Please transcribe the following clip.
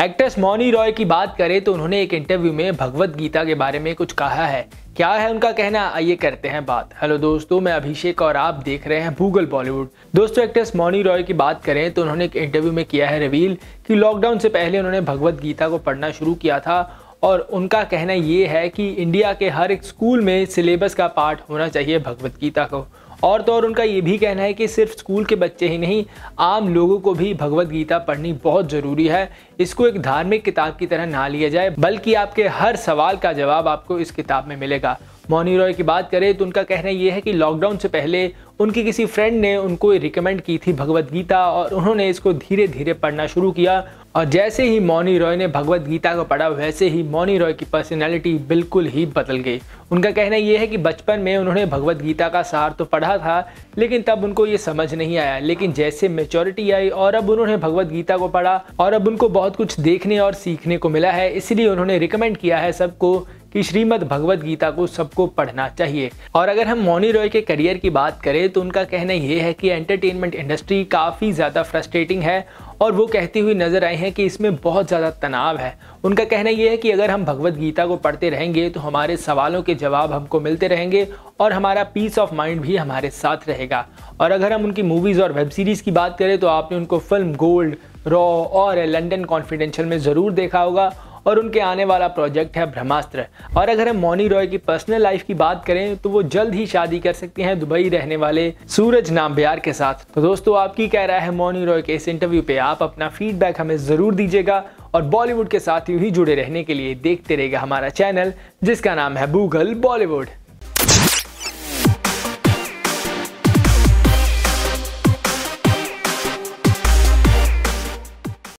actress Mauni Roy की बात करें तो उन्होंने एक इंटरव्यू में भगवत गीता के बारे में कुछ कहा है क्या है उनका कहना आइए करते हैं बात हेलो दोस्तों मैं अभिषेक और आप देख रहे हैं भूगल बॉलीवुड दोस्तों एक्ट्रेस मौनी रॉय की बात करें तो उन्होंने एक इंटरव्यू में किया है रिवील कि लॉकडाउन से पहले उन्होंने भगवत गीता को पढ़ना शुरू किया था और उनका कहना ये है कि इंडिया के हर एक स्कूल में सिलेबस का पार्ट होना चाहिए भगवत गीता को और तो और उनका ये भी कहना है कि सिर्फ स्कूल के बच्चे ही नहीं आम लोगों को भी भगवत गीता पढ़नी बहुत ज़रूरी है इसको एक धार्मिक किताब की तरह ना लिया जाए बल्कि आपके हर सवाल का जवाब आपको इस किताब में मिलेगा मोनी रॉय की बात करें तो उनका कहना यह है कि लॉकडाउन से पहले उनकी किसी फ्रेंड ने उनको रिकमेंड की थी भगवत गीता और उन्होंने इसको धीरे धीरे पढ़ना शुरू किया और जैसे ही मौनी रॉय ने भगवत गीता को पढ़ा वैसे ही मौनी रॉय की पर्सनैलिटी बिल्कुल ही बदल गई उनका कहना यह है कि बचपन में उन्होंने भगवत गीता का सार तो पढ़ा था लेकिन तब उनको ये समझ नहीं आया लेकिन जैसे मेचोरिटी आई और अब उन्होंने भगवत गीता को पढ़ा और अब उनको बहुत कुछ देखने और सीखने को मिला है इसलिए उन्होंने रिकमेंड किया है सबको कि श्रीमद भगवद गीता को सबको पढ़ना चाहिए और अगर हम मौनी रॉय के करियर की बात करें तो उनका कहना यह है कि एंटरटेनमेंट इंडस्ट्री काफ़ी ज़्यादा फ्रस्ट्रेटिंग है और वो कहती हुई नज़र आई हैं कि इसमें बहुत ज़्यादा तनाव है उनका कहना यह है कि अगर हम भगवत गीता को पढ़ते रहेंगे तो हमारे सवालों के जवाब हमको मिलते रहेंगे और हमारा पीस ऑफ माइंड भी हमारे साथ रहेगा और अगर हम उनकी मूवीज़ और वेब सीरीज़ की बात करें तो आपने उनको फिल्म गोल्ड रॉ और लंडन कॉन्फिडेंशियल में ज़रूर देखा होगा और उनके आने वाला प्रोजेक्ट है ब्रह्मास्त्र और अगर हम मौनी रॉय की पर्सनल लाइफ की बात करें तो वो जल्द ही शादी कर सकती हैं दुबई रहने वाले सूरज नाम बिहार के साथ तो दोस्तों आपकी कह रहा है मौनी रॉय के इस इंटरव्यू पे आप अपना फीडबैक हमें ज़रूर दीजिएगा और बॉलीवुड के साथ ही जुड़े रहने के लिए देखते रहेगा हमारा चैनल जिसका नाम है गूगल बॉलीवुड